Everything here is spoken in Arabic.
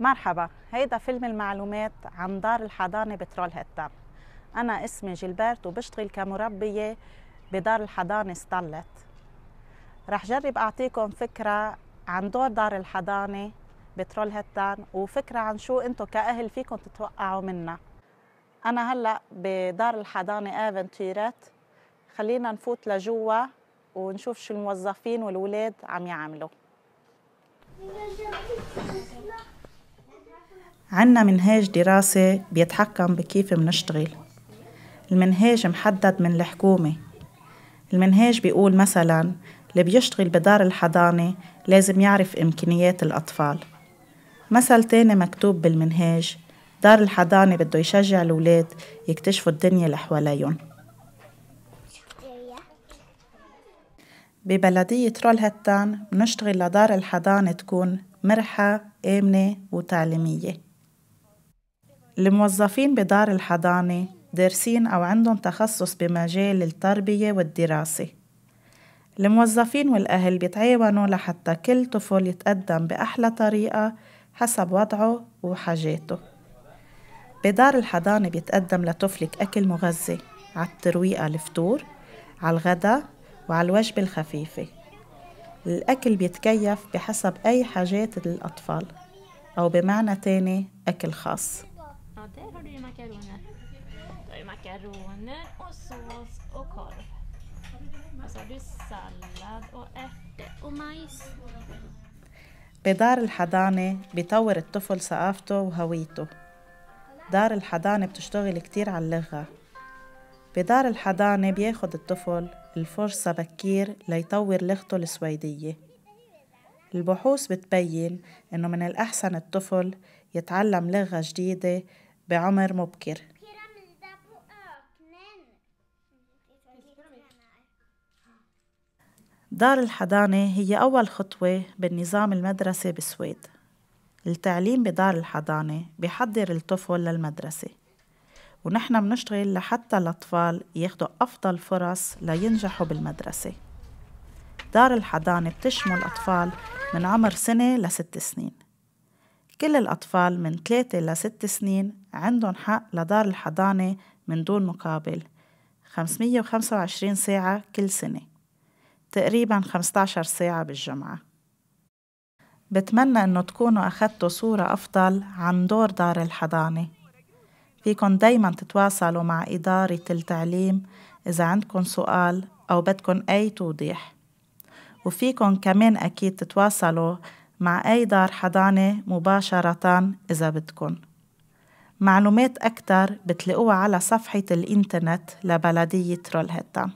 مرحبا هيدا فيلم المعلومات عن دار الحضانة بترول هتام أنا اسمي جيلبرت وبشتغل كمربية بدار الحضانة ستالت رح جرب أعطيكم فكرة عن دور دار الحضانة بترول هتان وفكرة عن شو أنتم كأهل فيكم تتوقعوا منا أنا هلأ بدار الحضانة آفنتيرات خلينا نفوت لجوا ونشوف شو الموظفين والولاد عم يعملوا عنا منهاج دراسة بيتحكم بكيف منشتغل المنهاج محدد من الحكومة المنهاج بيقول مثلا اللي بيشتغل بدار الحضانة لازم يعرف إمكانيات الأطفال مثل تاني مكتوب بالمنهاج دار الحضانة بده يشجع الولاد يكتشفوا الدنيا اللي حواليهم ببلدية رول هتان بنشتغل لدار الحضانة تكون مرحة آمنة وتعليمية الموظفين بدار الحضانة دارسين أو عندهم تخصص بمجال التربية والدراسة الموظفين والأهل بيتعاونوا لحتى كل طفل يتقدم بأحلى طريقة حسب وضعه وحاجاته بدار الحضانة بيتقدم لطفلك أكل مغذي على الترويقة الفطور على الغداء وعلى الوجبة الخفيفة الأكل بيتكيف بحسب أي حاجات الأطفال أو بمعنى تاني أكل خاص Där har du ju makaroner. Du har ju makaroner och sås och korv. Och så har du sallad och ärtor och majs. بدار الحضانة بيطور الطفل ثقافته وهويته دار الحضانة بتشتغل كتير على اللغة بدار الحضانة بياخد الطفل الفرصة بكير ليطور لغته السويدية البحوث بتبين إنه من الأحسن الطفل يتعلم لغة جديدة بعمر مبكر دار الحضانة هي أول خطوة بالنظام المدرسي بالسويد التعليم بدار الحضانة بيحضر الطفل للمدرسة ونحن منشتغل لحتى الأطفال ياخدوا أفضل فرص لينجحوا بالمدرسة دار الحضانة بتشمل أطفال من عمر سنة لست سنين كل الأطفال من 3 إلى 6 سنين عندهم حق لدار الحضانة من دون مقابل 525 ساعة كل سنة تقريبا 15 ساعة بالجمعة بتمنى أنه تكونوا أخذتوا صورة أفضل عن دور دار الحضانة فيكن دايما تتواصلوا مع إدارة التعليم إذا عندكن سؤال أو بدكن أي توضيح وفيكن كمان أكيد تتواصلوا مع أي دار حضانة مباشرة إذا بدكن معلومات أكتر بتلاقوها على صفحة الإنترنت لبلدية رولهيتان